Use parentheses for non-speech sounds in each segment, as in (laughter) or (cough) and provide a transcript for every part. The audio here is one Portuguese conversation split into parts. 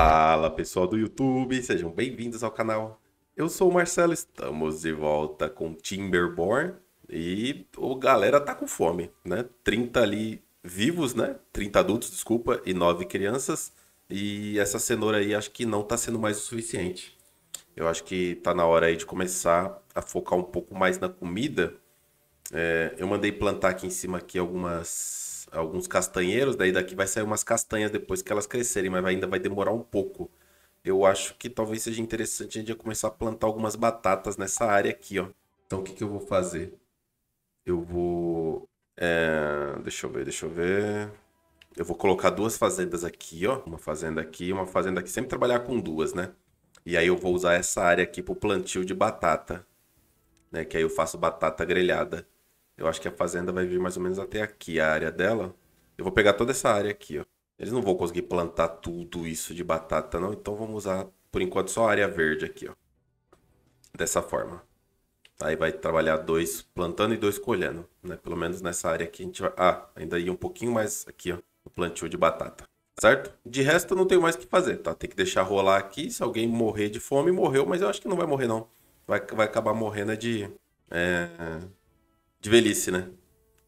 Fala pessoal do YouTube, sejam bem-vindos ao canal. Eu sou o Marcelo, estamos de volta com Timberborn e o galera tá com fome, né? 30 ali vivos, né? 30 adultos, desculpa, e 9 crianças. E essa cenoura aí acho que não tá sendo mais o suficiente. Eu acho que tá na hora aí de começar a focar um pouco mais na comida. É, eu mandei plantar aqui em cima aqui algumas alguns castanheiros, daí daqui vai sair umas castanhas depois que elas crescerem, mas ainda vai demorar um pouco. Eu acho que talvez seja interessante a gente começar a plantar algumas batatas nessa área aqui, ó. Então o que, que eu vou fazer? Eu vou... É... Deixa eu ver, deixa eu ver... Eu vou colocar duas fazendas aqui, ó. Uma fazenda aqui e uma fazenda aqui. Sempre trabalhar com duas, né? E aí eu vou usar essa área aqui pro plantio de batata. Né? Que aí eu faço batata grelhada. Eu acho que a fazenda vai vir mais ou menos até aqui, a área dela. Eu vou pegar toda essa área aqui, ó. Eles não vão conseguir plantar tudo isso de batata, não. Então vamos usar, por enquanto, só a área verde aqui, ó. Dessa forma. Aí vai trabalhar dois plantando e dois colhendo, né? Pelo menos nessa área aqui a gente vai... Ah, ainda ia um pouquinho mais aqui, ó, no plantio de batata, certo? De resto não tenho mais o que fazer, tá? Tem que deixar rolar aqui, se alguém morrer de fome, morreu, mas eu acho que não vai morrer não. Vai, vai acabar morrendo é de... É, de velhice, né?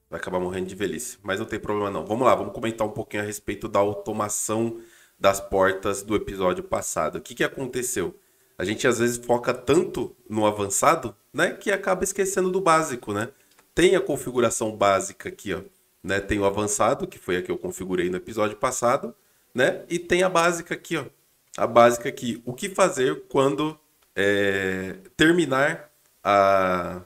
Vai acabar morrendo de velhice. Mas não tem problema, não. Vamos lá, vamos comentar um pouquinho a respeito da automação das portas do episódio passado. O que, que aconteceu? A gente às vezes foca tanto no avançado, né? Que acaba esquecendo do básico, né? Tem a configuração básica aqui, ó. Né? Tem o avançado, que foi a que eu configurei no episódio passado, né? E tem a básica aqui, ó. A básica aqui. O que fazer quando é, terminar a,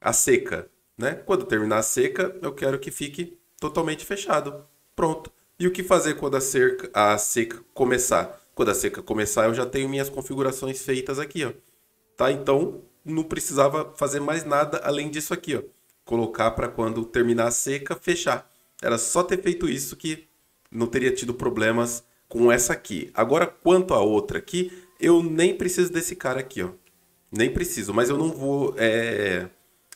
a seca, né? Quando terminar a seca, eu quero que fique totalmente fechado. Pronto. E o que fazer quando a, cerca, a seca começar? Quando a seca começar, eu já tenho minhas configurações feitas aqui, ó. Tá? Então, não precisava fazer mais nada além disso aqui, ó. Colocar para quando terminar a seca, fechar. Era só ter feito isso que não teria tido problemas com essa aqui. Agora, quanto à outra aqui, eu nem preciso desse cara aqui, ó. Nem preciso, mas eu não vou... É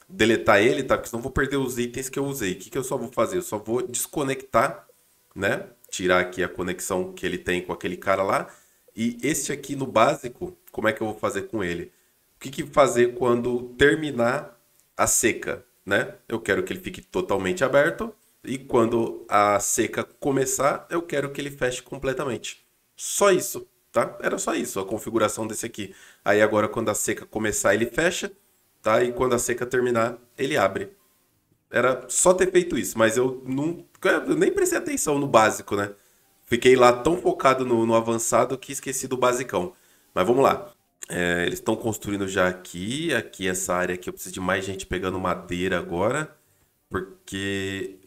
deletar ele, tá? Porque senão vou perder os itens que eu usei. O que, que eu só vou fazer? Eu só vou desconectar, né? Tirar aqui a conexão que ele tem com aquele cara lá. E este aqui no básico, como é que eu vou fazer com ele? O que, que fazer quando terminar a seca, né? Eu quero que ele fique totalmente aberto. E quando a seca começar, eu quero que ele feche completamente. Só isso, tá? Era só isso a configuração desse aqui. Aí agora quando a seca começar, ele fecha tá? E quando a seca terminar, ele abre. Era só ter feito isso, mas eu não eu nem prestei atenção no básico, né? Fiquei lá tão focado no, no avançado que esqueci do basicão. Mas vamos lá. É, eles estão construindo já aqui, aqui essa área aqui eu preciso de mais gente pegando madeira agora, porque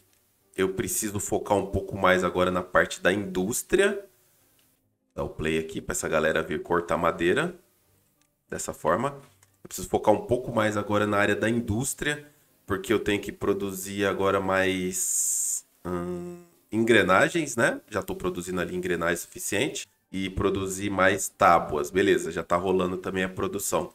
eu preciso focar um pouco mais agora na parte da indústria. Dá o play aqui para essa galera vir cortar madeira dessa forma. Eu preciso focar um pouco mais agora na área da indústria, porque eu tenho que produzir agora mais hum, engrenagens, né? Já estou produzindo ali engrenagem suficiente. E produzir mais tábuas. Beleza, já está rolando também a produção.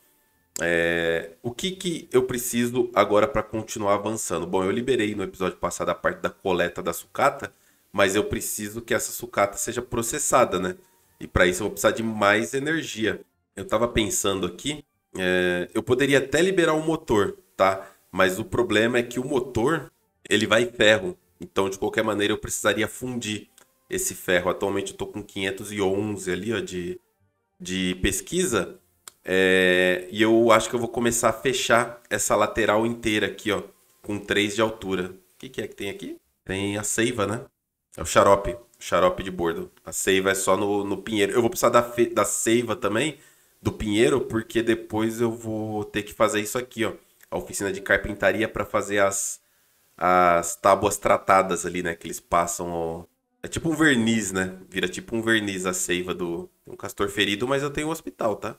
É, o que, que eu preciso agora para continuar avançando? Bom, eu liberei no episódio passado a parte da coleta da sucata, mas eu preciso que essa sucata seja processada, né? E para isso eu vou precisar de mais energia. Eu estava pensando aqui é, eu poderia até liberar o motor, tá? Mas o problema é que o motor, ele vai ferro. Então, de qualquer maneira, eu precisaria fundir esse ferro. Atualmente eu tô com 511 ali, ó, de, de pesquisa. É, e eu acho que eu vou começar a fechar essa lateral inteira aqui, ó. Com 3 de altura. O que, que é que tem aqui? Tem a seiva, né? É o xarope. Xarope de bordo. A seiva é só no, no pinheiro. Eu vou precisar da, da seiva também do Pinheiro, porque depois eu vou ter que fazer isso aqui, ó. A oficina de carpintaria para fazer as, as tábuas tratadas ali, né? Que eles passam. Ó. É tipo um verniz, né? Vira tipo um verniz a seiva do. um castor ferido, mas eu tenho um hospital, tá?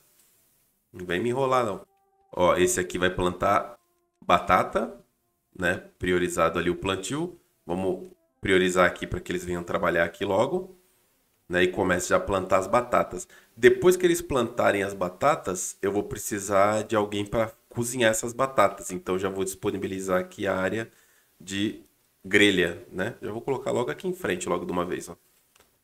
Não vem me enrolar, não. Ó, esse aqui vai plantar batata, né? Priorizado ali o plantio. Vamos priorizar aqui para que eles venham trabalhar aqui logo né, e comece já a plantar as batatas. Depois que eles plantarem as batatas, eu vou precisar de alguém para cozinhar essas batatas. Então já vou disponibilizar aqui a área de grelha, né? Já vou colocar logo aqui em frente, logo de uma vez, ó.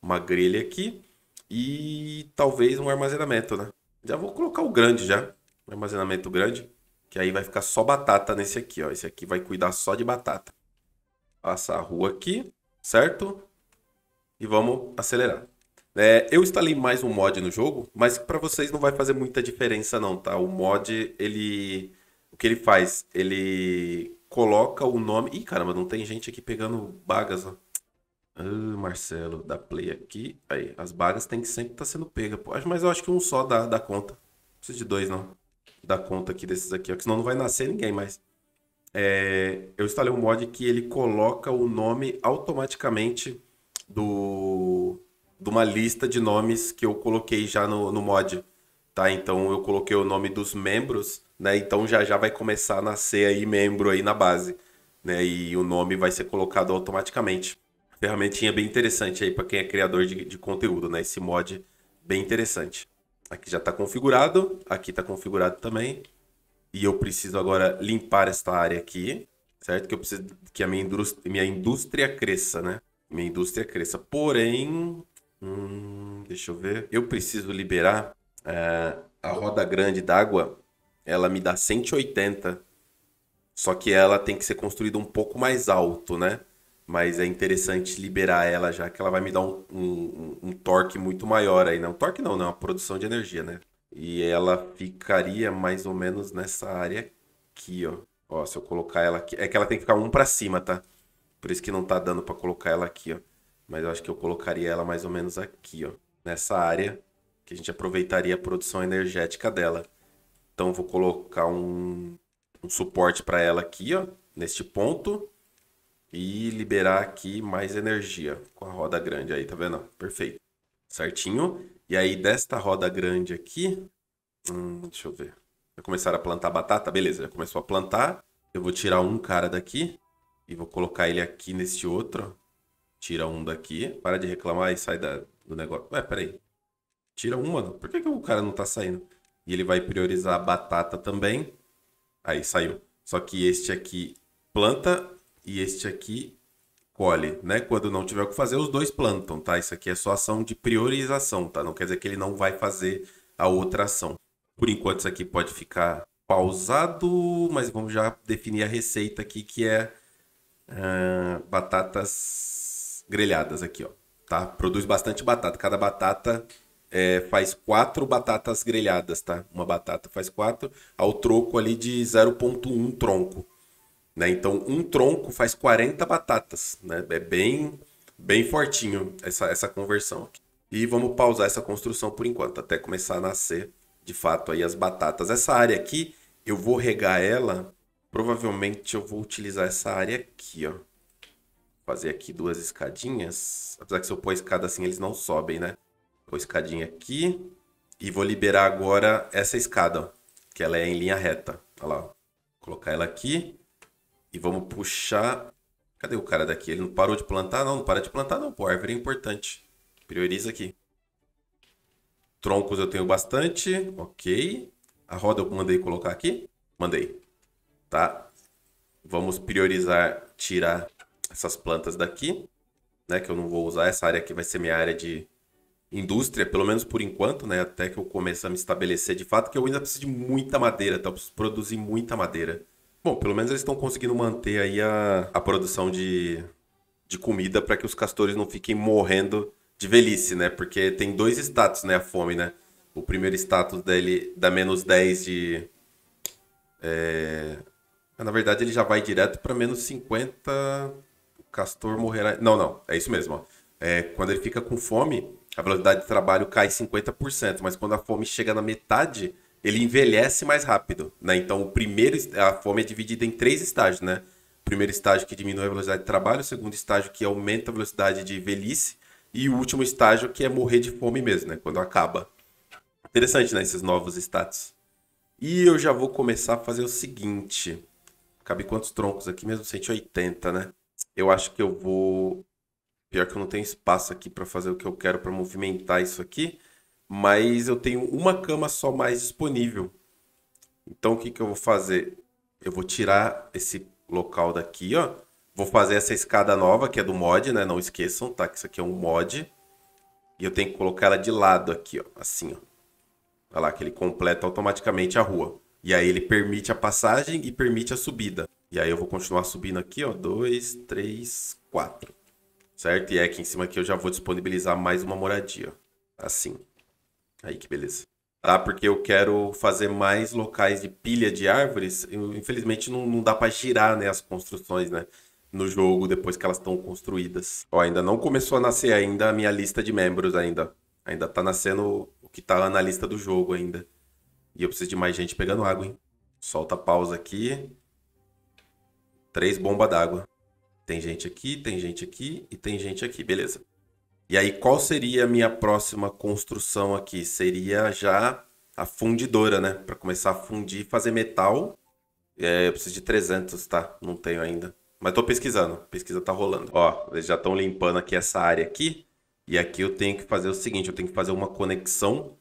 Uma grelha aqui e talvez um armazenamento, né? Já vou colocar o grande já, um armazenamento grande, que aí vai ficar só batata nesse aqui, ó. Esse aqui vai cuidar só de batata. Passar a rua aqui, certo? E vamos acelerar. É, eu instalei mais um mod no jogo, mas para vocês não vai fazer muita diferença não, tá? O mod, ele... O que ele faz? Ele coloca o nome... Ih, caramba, não tem gente aqui pegando bagas, ó. Ah, Marcelo, dá play aqui. Aí, as bagas tem que sempre estar tá sendo pega. Pô. Mas eu acho que um só dá, dá conta. Não precisa de dois, não. Dá conta aqui desses aqui, ó. Que senão não vai nascer ninguém mais. É, eu instalei um mod que ele coloca o nome automaticamente do de uma lista de nomes que eu coloquei já no, no mod, tá? Então eu coloquei o nome dos membros, né? Então já já vai começar a nascer aí membro aí na base, né? E o nome vai ser colocado automaticamente. Ferramentinha bem interessante aí para quem é criador de, de conteúdo, né? Esse mod bem interessante. Aqui já está configurado, aqui está configurado também. E eu preciso agora limpar esta área aqui, certo? Que eu preciso que a minha indústria, minha indústria cresça, né? Minha indústria cresça. Porém, Hum, deixa eu ver. Eu preciso liberar é, a roda grande d'água. Ela me dá 180. Só que ela tem que ser construída um pouco mais alto, né? Mas é interessante liberar ela já que ela vai me dar um, um, um torque muito maior aí. Não, né? torque não, não. Né? Uma produção de energia, né? E ela ficaria mais ou menos nessa área aqui, ó. Ó, se eu colocar ela aqui. É que ela tem que ficar um para cima, tá? Por isso que não tá dando para colocar ela aqui, ó. Mas eu acho que eu colocaria ela mais ou menos aqui, ó. Nessa área que a gente aproveitaria a produção energética dela. Então vou colocar um, um suporte para ela aqui, ó, neste ponto e liberar aqui mais energia com a roda grande aí, tá vendo? Perfeito. Certinho. E aí desta roda grande aqui, hum, deixa eu ver. Já começaram a plantar batata? Beleza, já começou a plantar. Eu vou tirar um cara daqui e vou colocar ele aqui nesse outro, Tira um daqui, para de reclamar e sai da, do negócio. Ué, peraí. Tira um, mano. Por que, que o cara não tá saindo? E ele vai priorizar a batata também. Aí saiu. Só que este aqui planta e este aqui colhe, né? Quando não tiver o que fazer, os dois plantam, tá? Isso aqui é só ação de priorização, tá? Não quer dizer que ele não vai fazer a outra ação. Por enquanto, isso aqui pode ficar pausado, mas vamos já definir a receita aqui, que é uh, batatas grelhadas aqui, ó. Tá? Produz bastante batata. Cada batata é, faz quatro batatas grelhadas, tá? Uma batata faz quatro, ao troco ali de 0,1 tronco. Né? Então, um tronco faz 40 batatas, né? É bem, bem fortinho essa, essa conversão aqui. E vamos pausar essa construção por enquanto, até começar a nascer, de fato, aí as batatas. Essa área aqui, eu vou regar ela, provavelmente eu vou utilizar essa área aqui, ó fazer aqui duas escadinhas. Apesar que se eu pôr escada assim, eles não sobem, né? Vou escadinha aqui. E vou liberar agora essa escada, ó, que ela é em linha reta. Olha lá, ó. colocar ela aqui. E vamos puxar... Cadê o cara daqui? Ele não parou de plantar? Não, não para de plantar não, pô. árvore é importante. Prioriza aqui. Troncos eu tenho bastante. Ok. A roda eu mandei colocar aqui. Mandei. Tá? Vamos priorizar tirar essas plantas daqui, né? Que eu não vou usar. Essa área aqui vai ser minha área de indústria, pelo menos por enquanto, né? Até que eu comece a me estabelecer de fato, que eu ainda preciso de muita madeira, tá? Eu preciso produzir muita madeira. Bom, pelo menos eles estão conseguindo manter aí a, a produção de, de comida para que os castores não fiquem morrendo de velhice, né? Porque tem dois status, né? A fome, né? O primeiro status dele dá menos 10 de. É... Na verdade, ele já vai direto para menos 50. Castor morrerá. Não, não, é isso mesmo. Ó. É, quando ele fica com fome, a velocidade de trabalho cai 50%, mas quando a fome chega na metade, ele envelhece mais rápido, né? Então, o primeiro a fome é dividida em três estágios, né? O primeiro estágio que diminui a velocidade de trabalho, o segundo estágio que aumenta a velocidade de velhice e o último estágio que é morrer de fome mesmo, né? Quando acaba. Interessante, né? Esses novos status. E eu já vou começar a fazer o seguinte. Cabe quantos troncos aqui mesmo? 180, né? eu acho que eu vou. Pior que eu não tenho espaço aqui para fazer o que eu quero para movimentar isso aqui, mas eu tenho uma cama só mais disponível. Então o que, que eu vou fazer? Eu vou tirar esse local daqui, ó. Vou fazer essa escada nova, que é do mod, né? Não esqueçam, tá? Que isso aqui é um mod. E eu tenho que colocar ela de lado aqui, ó. Assim, ó. Olha lá, que ele completa automaticamente a rua. E aí ele permite a passagem e permite a subida. E aí eu vou continuar subindo aqui, ó. 2, 3, 4. Certo? E é aqui em cima aqui eu já vou disponibilizar mais uma moradia. Assim. Aí que beleza. Tá? Porque eu quero fazer mais locais de pilha de árvores. Eu, infelizmente não, não dá para girar, né? As construções, né? No jogo depois que elas estão construídas. Ó, ainda não começou a nascer ainda a minha lista de membros ainda. Ainda tá nascendo o que tá lá na lista do jogo ainda. E eu preciso de mais gente pegando água, hein? Solta a pausa aqui. Três bombas d'água. Tem gente aqui, tem gente aqui e tem gente aqui, beleza. E aí, qual seria a minha próxima construção aqui? Seria já a fundidora, né? Para começar a fundir e fazer metal. É, eu preciso de 300, tá? Não tenho ainda. Mas tô pesquisando. pesquisa tá rolando. Ó, eles já estão limpando aqui essa área aqui. E aqui eu tenho que fazer o seguinte, eu tenho que fazer uma conexão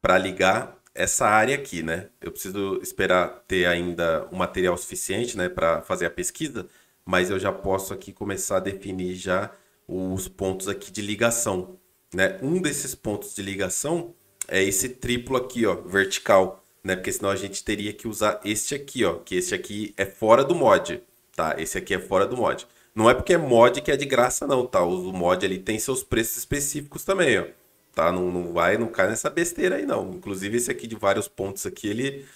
para ligar essa área aqui, né? Eu preciso esperar ter ainda o um material suficiente, né, para fazer a pesquisa, mas eu já posso aqui começar a definir já os pontos aqui de ligação, né? Um desses pontos de ligação é esse triplo aqui, ó, vertical, né? Porque senão a gente teria que usar este aqui, ó, que este aqui é fora do mod, tá? Esse aqui é fora do mod. Não é porque é mod que é de graça não, tá? O mod ali tem seus preços específicos também, ó tá? Não, não vai, não cai nessa besteira aí, não. Inclusive, esse aqui de vários pontos aqui, ele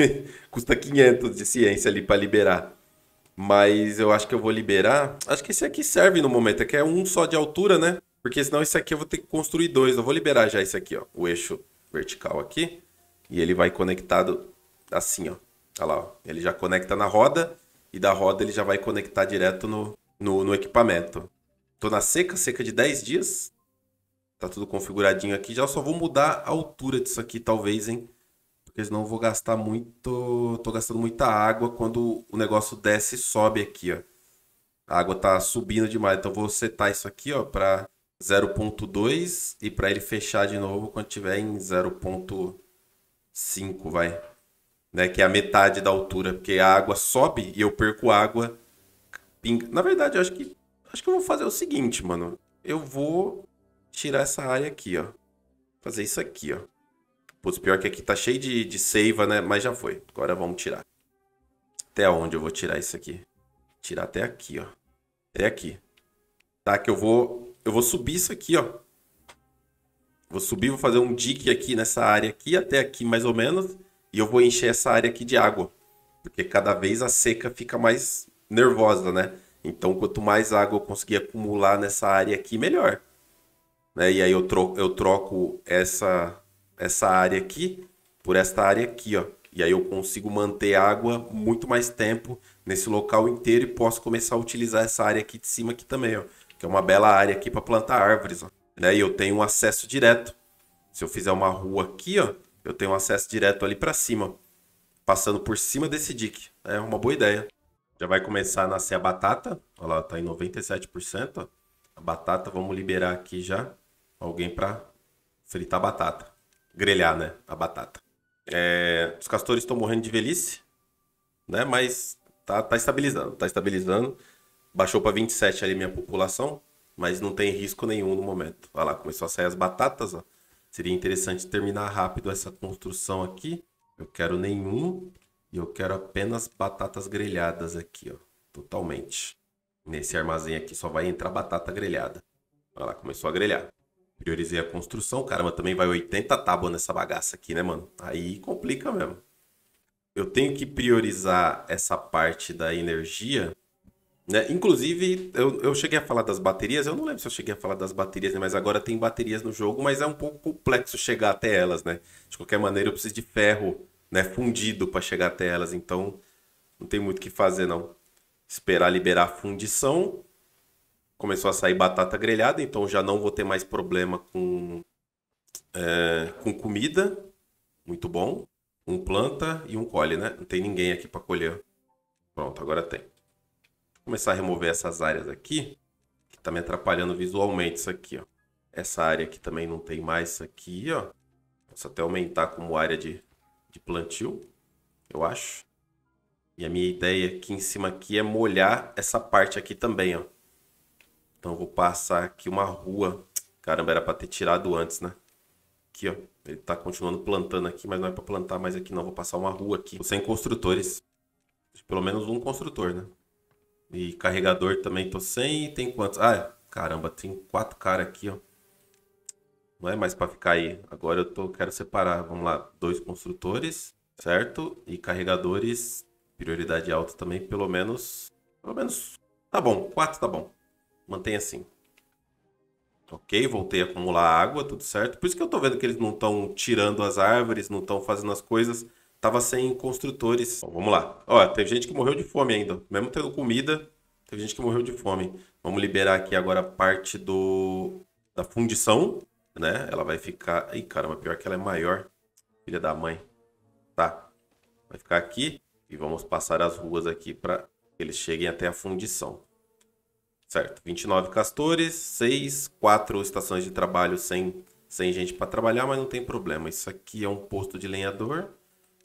(laughs) custa 500 de ciência ali para liberar. Mas eu acho que eu vou liberar. Acho que esse aqui serve no momento, é que é um só de altura, né? Porque senão esse aqui eu vou ter que construir dois. Eu vou liberar já esse aqui, ó. O eixo vertical aqui. E ele vai conectado assim, ó. Olha lá, ó. Ele já conecta na roda. E da roda ele já vai conectar direto no, no, no equipamento. Tô na seca, seca de 10 dias. Tá tudo configuradinho aqui. Já só vou mudar a altura disso aqui, talvez, hein? Porque senão eu vou gastar muito... Tô gastando muita água quando o negócio desce e sobe aqui, ó. A água tá subindo demais. Então eu vou setar isso aqui, ó, pra 0.2 e para ele fechar de novo quando tiver em 0.5, vai. Né, que é a metade da altura, porque a água sobe e eu perco água. Na verdade, eu acho que acho que eu vou fazer o seguinte, mano. Eu vou tirar essa área aqui, ó. Fazer isso aqui, ó. Putz, pior que aqui tá cheio de, de seiva, né? Mas já foi. Agora vamos tirar. Até onde eu vou tirar isso aqui? Tirar até aqui, ó. Até aqui. Tá? Que eu vou, eu vou subir isso aqui, ó. Vou subir, vou fazer um dig aqui nessa área aqui, até aqui mais ou menos. E eu vou encher essa área aqui de água. Porque cada vez a seca fica mais nervosa, né? Então, quanto mais água eu conseguir acumular nessa área aqui, melhor. Né? E aí eu troco, eu troco essa, essa área aqui por esta área aqui, ó. E aí eu consigo manter água muito mais tempo nesse local inteiro e posso começar a utilizar essa área aqui de cima aqui também, ó. Que é uma bela área aqui para plantar árvores, ó. Né? E eu tenho um acesso direto. Se eu fizer uma rua aqui, ó, eu tenho um acesso direto ali para cima, passando por cima desse dique. É uma boa ideia. Já vai começar a nascer a batata. Olha lá, tá em 97%. Ó. A batata, vamos liberar aqui já alguém para fritar batata. Grelhar, né? A batata. É, os castores estão morrendo de velhice, né? Mas tá, tá estabilizando, tá estabilizando. Baixou para 27 ali minha população, mas não tem risco nenhum no momento. Olha lá, começou a sair as batatas, ó. Seria interessante terminar rápido essa construção aqui. Eu quero nenhum e eu quero apenas batatas grelhadas aqui, ó. Totalmente. Nesse armazém aqui só vai entrar batata grelhada. Olha lá, começou a grelhar. Priorizei a construção. Caramba, também vai 80 tábuas nessa bagaça aqui, né, mano? Aí complica mesmo. Eu tenho que priorizar essa parte da energia. Né? Inclusive, eu, eu cheguei a falar das baterias. Eu não lembro se eu cheguei a falar das baterias, né? mas agora tem baterias no jogo, mas é um pouco complexo chegar até elas, né? De qualquer maneira, eu preciso de ferro né, fundido para chegar até elas. Então, não tem muito o que fazer, não. Esperar liberar a fundição começou a sair batata grelhada, então já não vou ter mais problema com, é, com comida. Muito bom. Um planta e um colhe, né? Não tem ninguém aqui para colher. Pronto, agora tem. Vou começar a remover essas áreas aqui, que tá me atrapalhando visualmente isso aqui, ó. Essa área aqui também não tem mais isso aqui, ó. Posso até aumentar como área de, de plantio, eu acho. E a minha ideia aqui em cima aqui é molhar essa parte aqui também, ó. Então vou passar aqui uma rua. Caramba, era para ter tirado antes, né? Aqui, ó. Ele tá continuando plantando aqui, mas não é para plantar mais aqui não. Vou passar uma rua aqui. Tô sem construtores. Pelo menos um construtor, né? E carregador também tô sem. Tem quantos? Ah, é. caramba, tem quatro caras aqui, ó. Não é mais para ficar aí. Agora eu tô, quero separar. Vamos lá, dois construtores, certo? E carregadores, prioridade alta também, pelo menos... Pelo menos... Tá bom, quatro tá bom. Mantém assim. Ok, voltei a acumular água, tudo certo. Por isso que eu tô vendo que eles não estão tirando as árvores, não estão fazendo as coisas. Tava sem construtores. Bom, vamos lá. Ó, teve gente que morreu de fome ainda. Mesmo tendo comida, teve gente que morreu de fome. Vamos liberar aqui agora a parte do da fundição, né? Ela vai ficar... Ih, caramba, pior que ela é maior. Filha da mãe. Tá. Vai ficar aqui e vamos passar as ruas aqui para que eles cheguem até a fundição. Certo, 29 castores, 6, 4 estações de trabalho sem, sem gente para trabalhar, mas não tem problema. Isso aqui é um posto de lenhador,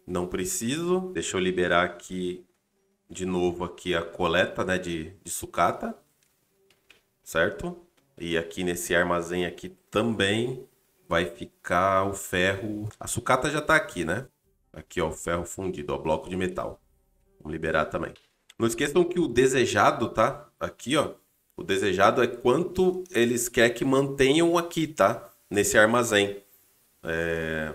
não preciso. Deixa eu liberar aqui, de novo, aqui a coleta né, de, de sucata, certo? E aqui nesse armazém aqui também vai ficar o ferro... A sucata já está aqui, né? Aqui, ó, o ferro fundido, ó, bloco de metal. Vamos liberar também. Não esqueçam que o desejado, tá? Aqui, ó, o desejado é quanto eles querem que mantenham aqui, tá? Nesse armazém. É...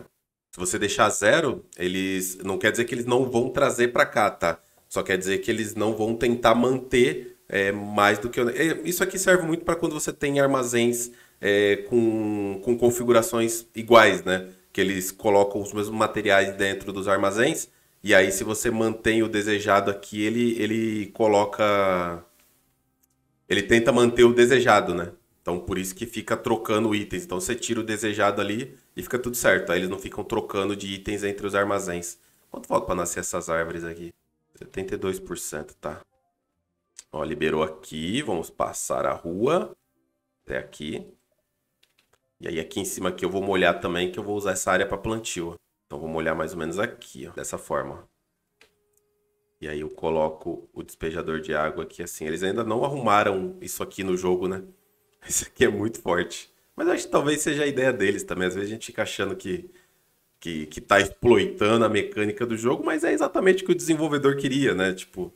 Se você deixar zero, eles não quer dizer que eles não vão trazer para cá, tá? Só quer dizer que eles não vão tentar manter é, mais do que. É, isso aqui serve muito para quando você tem armazéns é, com, com configurações iguais, né? Que eles colocam os mesmos materiais dentro dos armazéns. E aí, se você mantém o desejado aqui, ele, ele coloca ele tenta manter o desejado, né? Então por isso que fica trocando itens. Então você tira o desejado ali e fica tudo certo. Aí eles não ficam trocando de itens entre os armazéns. Quanto falta para nascer essas árvores aqui? 72%, tá? Ó, liberou aqui. Vamos passar a rua até aqui. E aí aqui em cima aqui eu vou molhar também, que eu vou usar essa área para plantio. Então vou molhar mais ou menos aqui, ó, dessa forma. Ó. E aí eu coloco o despejador de água aqui assim. Eles ainda não arrumaram isso aqui no jogo, né? (laughs) Isso aqui é muito forte. Mas acho que talvez seja a ideia deles também. Às vezes a gente fica achando que, que, que tá exploitando a mecânica do jogo, mas é exatamente o que o desenvolvedor queria, né? Tipo,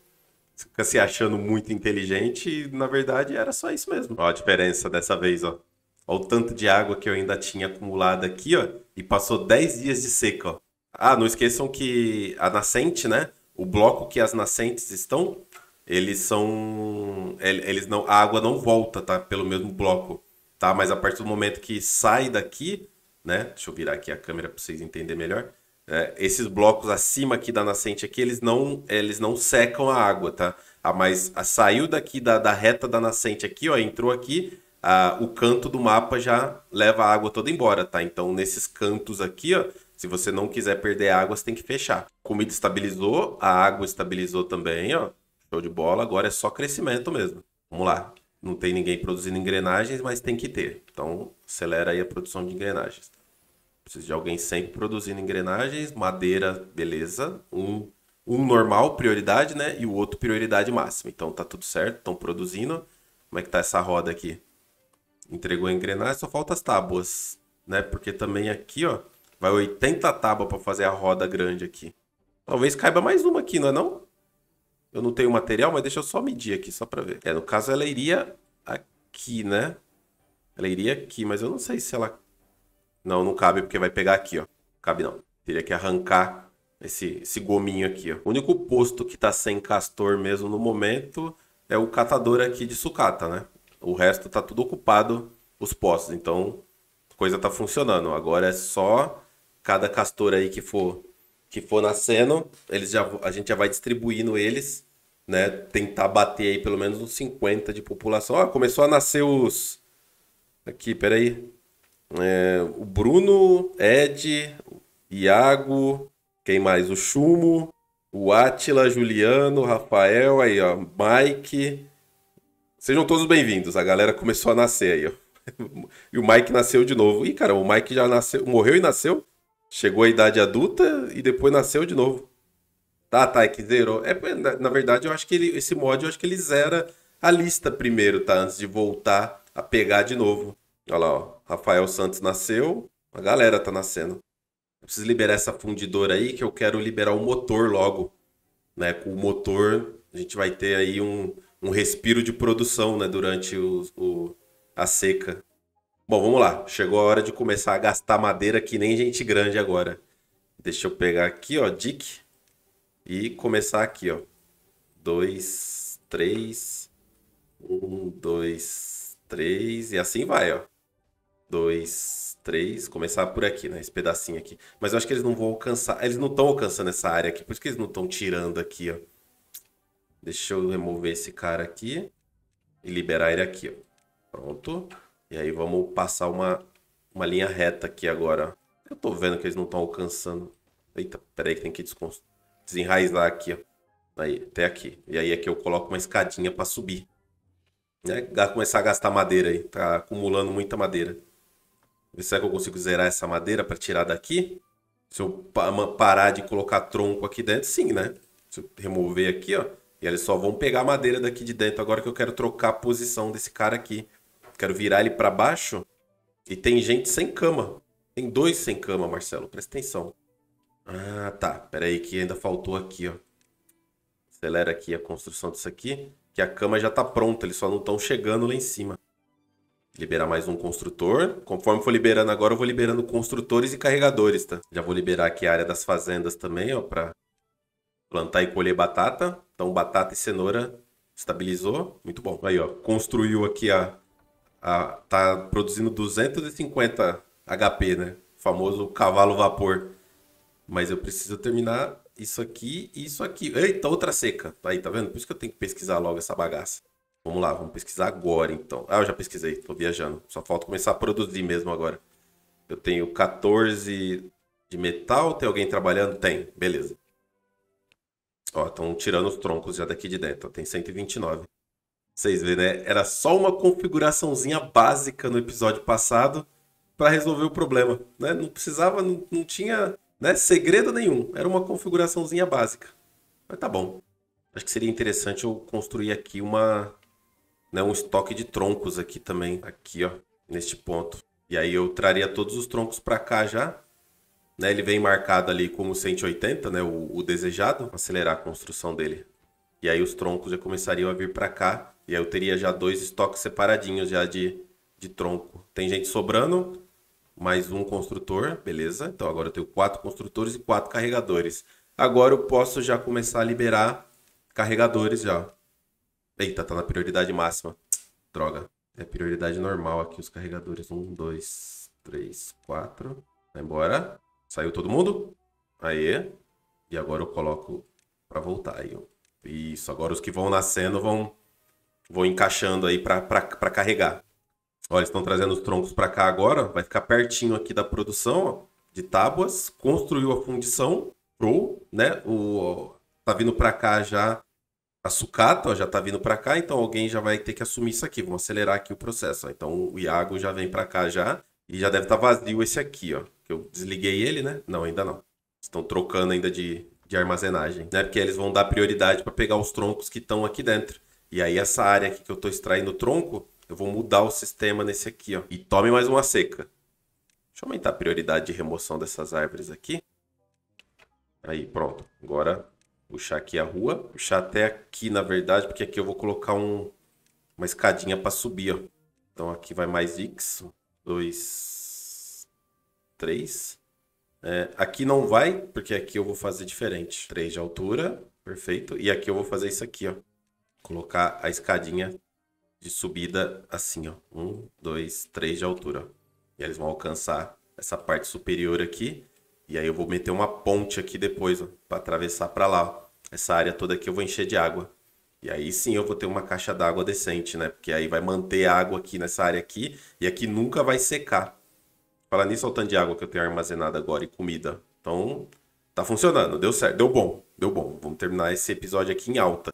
fica se achando muito inteligente e na verdade era só isso mesmo. Ó a diferença dessa vez, ó. Olha o tanto de água que eu ainda tinha acumulado aqui, ó. E passou 10 dias de seca, ó. Ah, não esqueçam que a nascente, né? o bloco que as nascentes estão, eles são. Eles não, a água não volta, tá? Pelo mesmo bloco. Tá? Mas a partir do momento que sai daqui, né? Deixa eu virar aqui a câmera para vocês entenderem melhor. É, esses blocos acima aqui da nascente aqui, eles não, eles não secam a água, tá? Ah, mas a, ah, saiu daqui da, da reta da nascente aqui, ó, entrou aqui, ah, o canto do mapa já leva a água toda embora, tá? Então, nesses cantos aqui, ó, se você não quiser perder água, você tem que fechar. comida estabilizou, a água estabilizou também, ó. Show de bola, agora é só crescimento mesmo. Vamos lá. Não tem ninguém produzindo engrenagens, mas tem que ter. Então, acelera aí a produção de engrenagens. Preciso de alguém sempre produzindo engrenagens, madeira, beleza. Um, um normal, prioridade, né? E o outro, prioridade máxima. Então, tá tudo certo, estão produzindo. Como é que tá essa roda aqui? Entregou a engrenagem, só falta as tábuas, né? Porque também aqui, ó, Vai 80 tábuas para fazer a roda grande aqui. Talvez caiba mais uma aqui, não é não? Eu não tenho material, mas deixa eu só medir aqui, só para ver. É, no caso ela iria aqui, né? Ela iria aqui, mas eu não sei se ela... Não, não cabe, porque vai pegar aqui, ó. Cabe não. Teria que arrancar esse, esse gominho aqui, ó. O único posto que tá sem castor mesmo no momento é o catador aqui de sucata, né? O resto tá tudo ocupado, os postos. Então, a coisa tá funcionando. Agora é só cada castor aí que for que for nascendo, eles já, a gente já vai distribuindo eles, né? Tentar bater aí pelo menos uns 50 de população. Ah, começou a nascer os. Aqui, peraí. É, o Bruno, Ed, Iago, quem mais? O Chumo, o Átila, Juliano, Rafael, aí, ó, Mike. Sejam todos bem-vindos. A galera começou a nascer aí, ó. (laughs) E o Mike nasceu de novo. Ih, cara, o Mike já nasceu, morreu e nasceu? chegou à idade adulta e depois nasceu de novo. Tá, tá, é que zerou. É, é, na, na verdade, eu acho que ele, esse mod, eu acho que ele zera a lista primeiro, tá? Antes de voltar a pegar de novo. Olha lá, ó. Rafael Santos nasceu, a galera tá nascendo. Eu preciso liberar essa fundidora aí, que eu quero liberar o motor logo. Né? Com o motor, a gente vai ter aí um, um respiro de produção, né? Durante o, o a seca. Bom, vamos lá. Chegou a hora de começar a gastar madeira que nem gente grande agora. Deixa eu pegar aqui, ó, Dick. E começar aqui, ó. Dois, três. Um, dois, três. E assim vai, ó. Dois, três. Começar por aqui, né? Esse pedacinho aqui. Mas eu acho que eles não vão alcançar. Eles não estão alcançando essa área aqui. Por isso que eles não estão tirando aqui, ó. Deixa eu remover esse cara aqui. E liberar ele aqui, ó. Pronto. E aí vamos passar uma, uma linha reta aqui agora. Eu tô vendo que eles não estão alcançando. Eita, peraí que tem que Desenraizar aqui, ó. Aí, até aqui. E aí aqui é eu coloco uma escadinha para subir. Né? Começar a gastar madeira aí. Tá acumulando muita madeira. Será se é que eu consigo zerar essa madeira para tirar daqui. Se eu parar de colocar tronco aqui dentro, sim, né? Se eu remover aqui, ó. E eles só vão pegar madeira daqui de dentro agora que eu quero trocar a posição desse cara aqui quero virar ele para baixo e tem gente sem cama. Tem dois sem cama, Marcelo, presta atenção. Ah, tá. Pera aí que ainda faltou aqui, ó. Acelera aqui a construção disso aqui, que a cama já tá pronta, eles só não estão chegando lá em cima. Liberar mais um construtor. Conforme for liberando agora, eu vou liberando construtores e carregadores, tá? Já vou liberar aqui a área das fazendas também, ó, pra plantar e colher batata. Então, batata e cenoura estabilizou. Muito bom. Aí, ó, construiu aqui a a, ah, tá produzindo 250 HP, né? O famoso cavalo vapor. Mas eu preciso terminar isso aqui e isso aqui. Eita, outra seca. Aí, tá vendo? Por isso que eu tenho que pesquisar logo essa bagaça. Vamos lá, vamos pesquisar agora então. Ah, eu já pesquisei, tô viajando. Só falta começar a produzir mesmo agora. Eu tenho 14 de metal. Tem alguém trabalhando? Tem, beleza. Ó, estão tirando os troncos já daqui de dentro. Ó, tem 129. Vocês verem, né? Era só uma configuraçãozinha básica no episódio passado para resolver o problema, né? Não precisava, não, não tinha né, segredo nenhum. Era uma configuraçãozinha básica. Mas tá bom. Acho que seria interessante eu construir aqui uma, né, um estoque de troncos aqui também, aqui ó, neste ponto. E aí eu traria todos os troncos para cá já. Né, ele vem marcado ali como 180, né, o, o desejado. acelerar a construção dele. E aí os troncos já começariam a vir para cá e aí eu teria já dois estoques separadinhos já de, de tronco. Tem gente sobrando, mais um construtor, beleza? Então agora eu tenho quatro construtores e quatro carregadores. Agora eu posso já começar a liberar carregadores já. Eita, tá na prioridade máxima. Droga. É prioridade normal aqui os carregadores. Um, dois, três, quatro. Vai embora. Saiu todo mundo? Aí. E agora eu coloco para voltar. Isso, agora os que vão nascendo vão vou encaixando aí para carregar. Olha, estão trazendo os troncos para cá agora, vai ficar pertinho aqui da produção ó, de tábuas, construiu a fundição, pro, né? O, tá vindo para cá já a sucata, ó, já tá vindo para cá, então alguém já vai ter que assumir isso aqui, vamos acelerar aqui o processo. Ó. Então o Iago já vem para cá já e já deve estar tá vazio esse aqui, ó. Eu desliguei ele, né? Não, ainda não. Estão trocando ainda de, de armazenagem, né? Porque eles vão dar prioridade para pegar os troncos que estão aqui dentro. E aí essa área aqui que eu estou extraindo o tronco, eu vou mudar o sistema nesse aqui, ó. E tome mais uma seca. Deixa eu aumentar a prioridade de remoção dessas árvores aqui. Aí, pronto. Agora, puxar aqui a rua. Puxar até aqui, na verdade, porque aqui eu vou colocar um, uma escadinha para subir, ó. Então aqui vai mais X. Um, dois, três. É, aqui não vai, porque aqui eu vou fazer diferente. Três de altura, perfeito. E aqui eu vou fazer isso aqui, ó colocar a escadinha de subida assim, ó. Um, dois, três de altura. E eles vão alcançar essa parte superior aqui. E aí eu vou meter uma ponte aqui depois, ó, para atravessar para lá. Ó. Essa área toda aqui eu vou encher de água. E aí sim eu vou ter uma caixa d'água decente, né? Porque aí vai manter a água aqui nessa área aqui e aqui nunca vai secar. Falar nisso, olha o tanto de água que eu tenho armazenada agora e comida. Então, tá funcionando, deu certo, deu bom, deu bom. Vamos terminar esse episódio aqui em alta.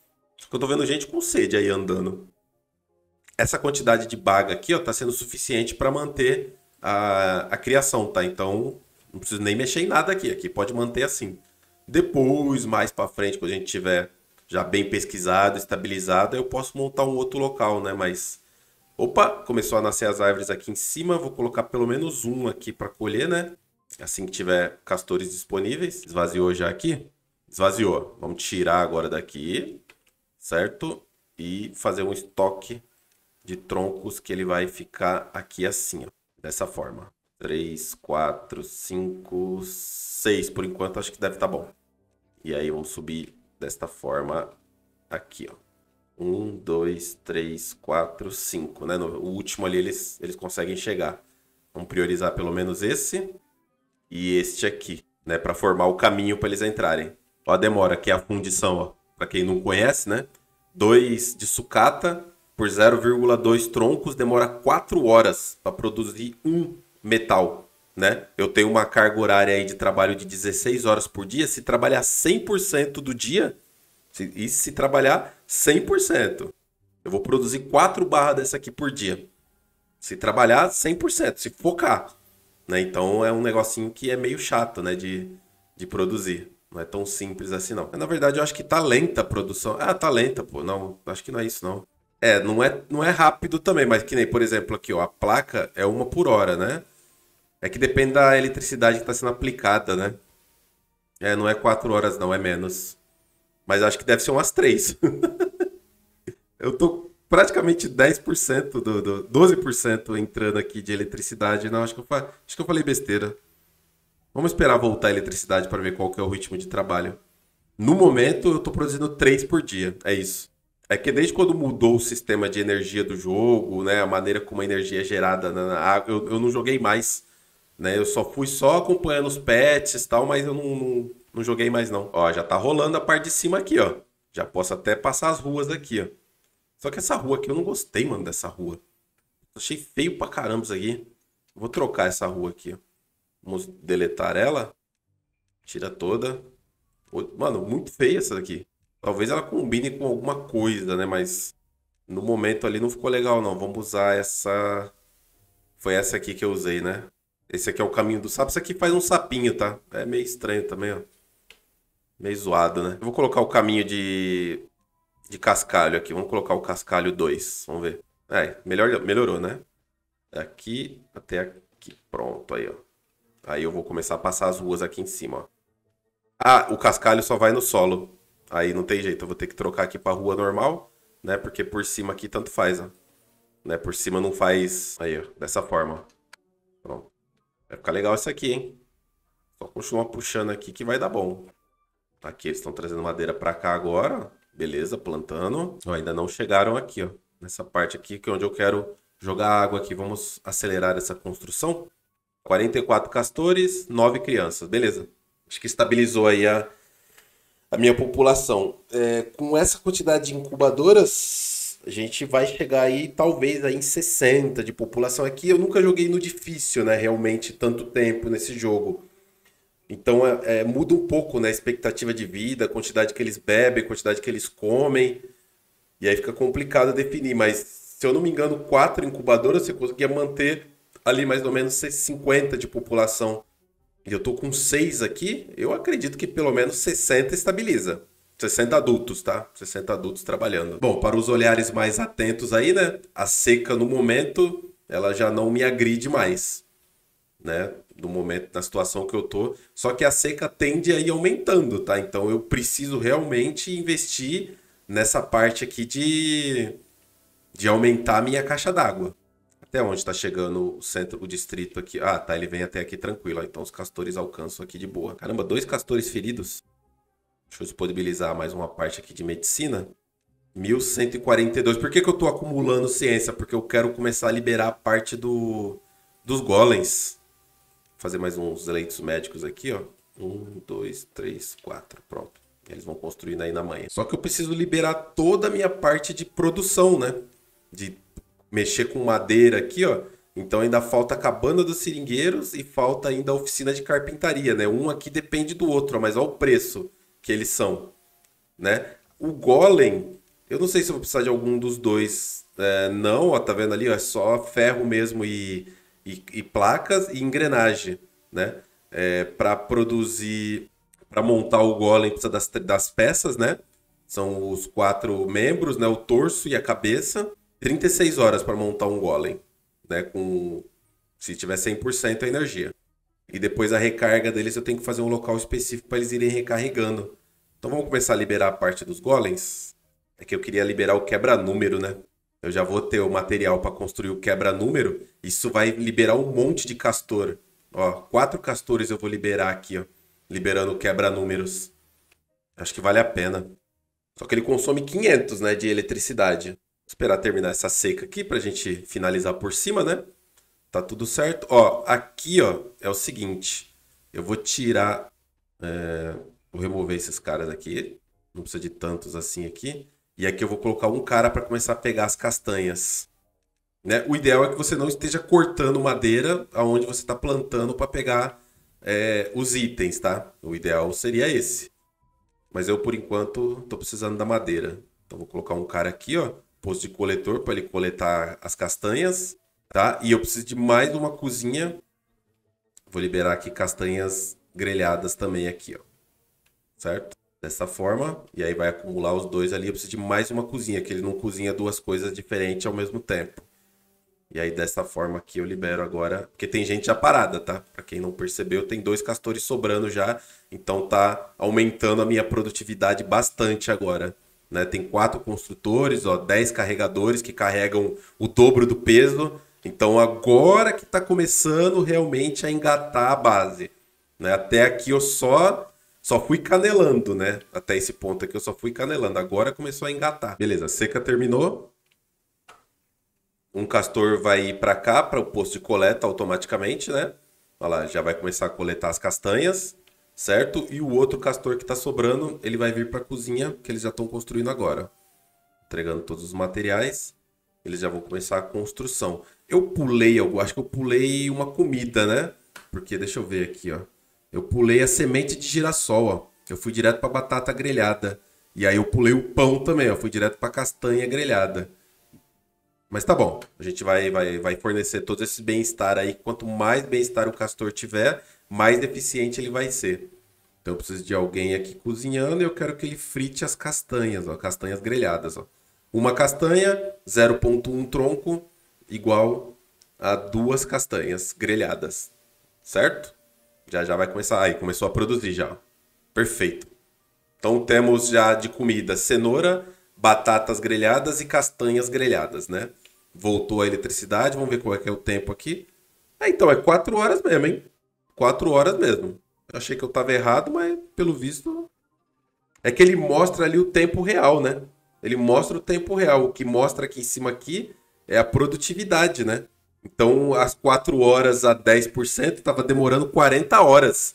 Porque eu tô vendo gente com sede aí andando. Essa quantidade de baga aqui, ó, tá sendo suficiente para manter a, a criação, tá? Então, não preciso nem mexer em nada aqui. Aqui pode manter assim. Depois, mais para frente, quando a gente tiver já bem pesquisado, estabilizado, eu posso montar um outro local, né? Mas Opa, começou a nascer as árvores aqui em cima. Vou colocar pelo menos um aqui para colher, né? Assim que tiver castores disponíveis. Esvaziou já aqui? Esvaziou. Vamos tirar agora daqui certo? E fazer um estoque de troncos que ele vai ficar aqui assim, ó, dessa forma. 3, 4, 5, 6 por enquanto, acho que deve estar tá bom. E aí vamos subir desta forma aqui, ó. 1, 2, 3, 4, 5, né? No, o último ali eles, eles conseguem chegar. Vamos priorizar pelo menos esse e este aqui, né? Para formar o caminho para eles entrarem. Ó a demora, que é a fundição, ó para quem não conhece, né? 2 de sucata por 0,2 troncos demora 4 horas para produzir um metal, né? Eu tenho uma carga horária aí de trabalho de 16 horas por dia, se trabalhar 100% do dia, se, e se trabalhar 100%, eu vou produzir 4 barras dessa aqui por dia. Se trabalhar 100%, se focar, né? Então é um negocinho que é meio chato, né, de, de produzir. Não é tão simples assim, não. Na verdade, eu acho que tá lenta a produção. Ah, tá lenta, pô. Não, acho que não é isso, não. É, não é, não é rápido também, mas que nem, por exemplo, aqui, ó, a placa é uma por hora, né? É que depende da eletricidade que está sendo aplicada, né? É, não é quatro horas, não, é menos. Mas acho que deve ser umas três. (laughs) eu tô praticamente 10% do, do 12% entrando aqui de eletricidade. Não, acho que eu, acho que eu falei besteira. Vamos esperar voltar a eletricidade para ver qual que é o ritmo de trabalho. No momento, eu estou produzindo 3 por dia. É isso. É que desde quando mudou o sistema de energia do jogo, né, a maneira como a energia é gerada na água, eu, eu não joguei mais. Né? Eu só fui só acompanhando os patches e tal, mas eu não, não, não, joguei mais não. Ó, já tá rolando a parte de cima aqui, ó. Já posso até passar as ruas daqui, ó. Só que essa rua aqui eu não gostei, mano, dessa rua. Achei feio pra caramba isso aqui. Vou trocar essa rua aqui, ó. Vamos deletar ela. Tira toda. Mano, muito feia essa daqui. Talvez ela combine com alguma coisa, né? Mas no momento ali não ficou legal, não. Vamos usar essa... Foi essa aqui que eu usei, né? Esse aqui é o caminho do sapo. Isso aqui faz um sapinho, tá? É meio estranho também, ó. Meio zoado, né? Eu vou colocar o caminho de... De cascalho aqui. Vamos colocar o cascalho 2. Vamos ver. É, melhor, melhorou, né? Aqui até aqui. Pronto, aí, ó. Aí eu vou começar a passar as ruas aqui em cima, ó. Ah, o cascalho só vai no solo. Aí não tem jeito, eu vou ter que trocar aqui pra rua normal, né? Porque por cima aqui tanto faz, ó. Né? Por cima não faz... Aí, ó, dessa forma, ó. Pronto. Vai ficar legal isso aqui, hein? Só continuar puxando aqui que vai dar bom. Aqui eles estão trazendo madeira pra cá agora. Beleza, plantando. Ó, ainda não chegaram aqui, ó. Nessa parte aqui que é onde eu quero jogar água aqui. Vamos acelerar essa construção. 44 castores, 9 crianças. Beleza. Acho que estabilizou aí a, a minha população. É, com essa quantidade de incubadoras, a gente vai chegar aí talvez aí em 60 de população aqui. Eu nunca joguei no difícil, né? Realmente, tanto tempo nesse jogo. Então é, é, muda um pouco né, a expectativa de vida, a quantidade que eles bebem, a quantidade que eles comem. E aí fica complicado definir, mas se eu não me engano, quatro incubadoras você conseguia manter ali mais ou menos 50 de população e eu tô com 6 aqui, eu acredito que pelo menos 60 estabiliza. 60 adultos, tá? 60 adultos trabalhando. Bom, para os olhares mais atentos aí, né? A seca no momento, ela já não me agride mais, né? No momento, na situação que eu tô. Só que a seca tende a ir aumentando, tá? Então eu preciso realmente investir nessa parte aqui de, de aumentar a minha caixa d'água até onde está chegando o centro, o distrito aqui. Ah, tá, ele vem até aqui tranquilo. então os castores alcançam aqui de boa. Caramba, dois castores feridos. Deixa eu disponibilizar mais uma parte aqui de medicina. 1142. Por que, que eu tô acumulando ciência? Porque eu quero começar a liberar a parte do, dos golems. Vou fazer mais uns leitos médicos aqui, ó. Um, dois, três, quatro. Pronto. Eles vão construindo aí na manhã. Só que eu preciso liberar toda a minha parte de produção, né? De mexer com madeira aqui, ó. Então ainda falta a cabana dos seringueiros e falta ainda a oficina de carpintaria, né? Um aqui depende do outro, mas olha o preço que eles são, né? O Golem, eu não sei se eu vou precisar de algum dos dois, é, não, ó, tá vendo ali? Ó, é só ferro mesmo e, e, e placas e engrenagem, né? É, para produzir, para montar o Golem precisa das, das peças, né? São os quatro membros, né? O torso e a cabeça. 36 horas para montar um golem, né? Com se tiver 100% a energia. E depois a recarga deles eu tenho que fazer um local específico para eles irem recarregando. Então vamos começar a liberar a parte dos golems. É que eu queria liberar o quebra-número, né? Eu já vou ter o material para construir o quebra-número. Isso vai liberar um monte de castor. Ó, quatro castores eu vou liberar aqui, ó. Liberando quebra-números. Acho que vale a pena. Só que ele consome 500, né, de eletricidade. Esperar terminar essa seca aqui pra gente finalizar por cima, né? Tá tudo certo. Ó, aqui, ó, é o seguinte. Eu vou tirar... É, vou remover esses caras aqui. Não precisa de tantos assim aqui. E aqui eu vou colocar um cara para começar a pegar as castanhas. Né? O ideal é que você não esteja cortando madeira aonde você está plantando para pegar é, os itens, tá? O ideal seria esse. Mas eu, por enquanto, estou precisando da madeira. Então, vou colocar um cara aqui, ó posto de coletor para ele coletar as castanhas, tá? E eu preciso de mais uma cozinha. Vou liberar aqui castanhas grelhadas também aqui, ó. Certo? Dessa forma, e aí vai acumular os dois ali. Eu preciso de mais uma cozinha, que ele não cozinha duas coisas diferentes ao mesmo tempo. E aí dessa forma aqui eu libero agora, porque tem gente já parada, tá? Para quem não percebeu, tem dois castores sobrando já, então tá aumentando a minha produtividade bastante agora né? Tem quatro construtores, ó, dez carregadores que carregam o dobro do peso. Então agora que está começando realmente a engatar a base. Né? Até aqui eu só só fui canelando, né? Até esse ponto aqui eu só fui canelando. Agora começou a engatar. Beleza, seca terminou. Um castor vai ir para cá, para o posto de coleta automaticamente, né? Olha lá, já vai começar a coletar as castanhas certo? E o outro castor que está sobrando, ele vai vir para a cozinha, que eles já estão construindo agora. Entregando todos os materiais, eles já vão começar a construção. Eu pulei algo, acho que eu pulei uma comida, né? Porque deixa eu ver aqui, ó. Eu pulei a semente de girassol, ó. Eu fui direto para batata grelhada. E aí eu pulei o pão também, ó. Fui direto para castanha grelhada. Mas tá bom, a gente vai, vai, vai fornecer todos esses bem-estar aí. Quanto mais bem-estar o castor tiver, mais deficiente ele vai ser. Então eu preciso de alguém aqui cozinhando e eu quero que ele frite as castanhas, ó, castanhas grelhadas. Ó. Uma castanha, 0.1 tronco, igual a duas castanhas grelhadas, certo? Já já vai começar, aí começou a produzir já, perfeito. Então temos já de comida cenoura, batatas grelhadas e castanhas grelhadas, né? Voltou a eletricidade, vamos ver qual é que é o tempo aqui. Ah, então é 4 horas mesmo, hein? quatro horas mesmo. Eu achei que eu tava errado, mas pelo visto. É que ele mostra ali o tempo real, né? Ele mostra o tempo real. O que mostra aqui em cima aqui é a produtividade, né? Então, as 4 horas a 10% estava demorando 40 horas.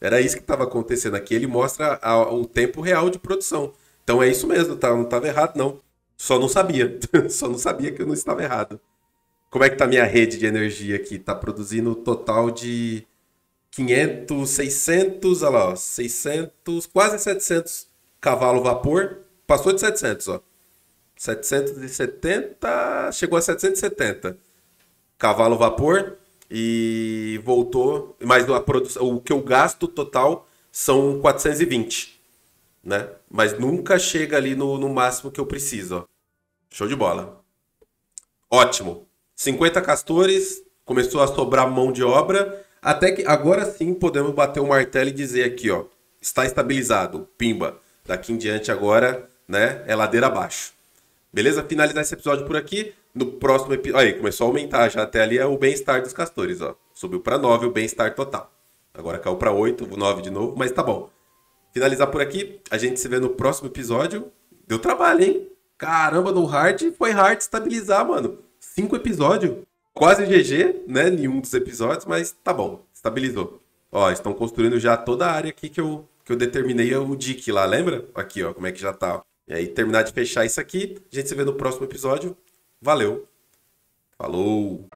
Era isso que estava acontecendo aqui. Ele mostra a, o tempo real de produção. Então é isso mesmo, tá? Eu não estava errado, não. Só não sabia. (laughs) Só não sabia que eu não estava errado. Como é que tá a minha rede de energia aqui? Tá produzindo o total de 500, 600, olha lá, 600, quase 700 cavalo vapor. Passou de 700, ó. 770, chegou a 770 cavalo vapor e voltou, mas a produção, o que eu gasto total são 420, né? Mas nunca chega ali no, no máximo que eu preciso, ó. Show de bola. Ótimo. 50 castores, começou a sobrar mão de obra até que agora sim podemos bater o martelo e dizer aqui, ó, está estabilizado, pimba. Daqui em diante agora, né, é ladeira abaixo. Beleza? Finalizar esse episódio por aqui. No próximo episódio, aí começou a aumentar já até ali é o bem-estar dos castores, ó. Subiu para 9 o bem-estar total. Agora caiu para 8, 9 de novo, mas tá bom. Finalizar por aqui. A gente se vê no próximo episódio. Deu trabalho, hein? Caramba, no hard foi hard estabilizar, mano. Cinco episódios. Quase GG, né? Nenhum dos episódios, mas tá bom, estabilizou. Ó, estão construindo já toda a área aqui que eu, que eu determinei é o dick lá, lembra? Aqui, ó, como é que já tá. E aí, terminar de fechar isso aqui, a gente se vê no próximo episódio. Valeu! Falou!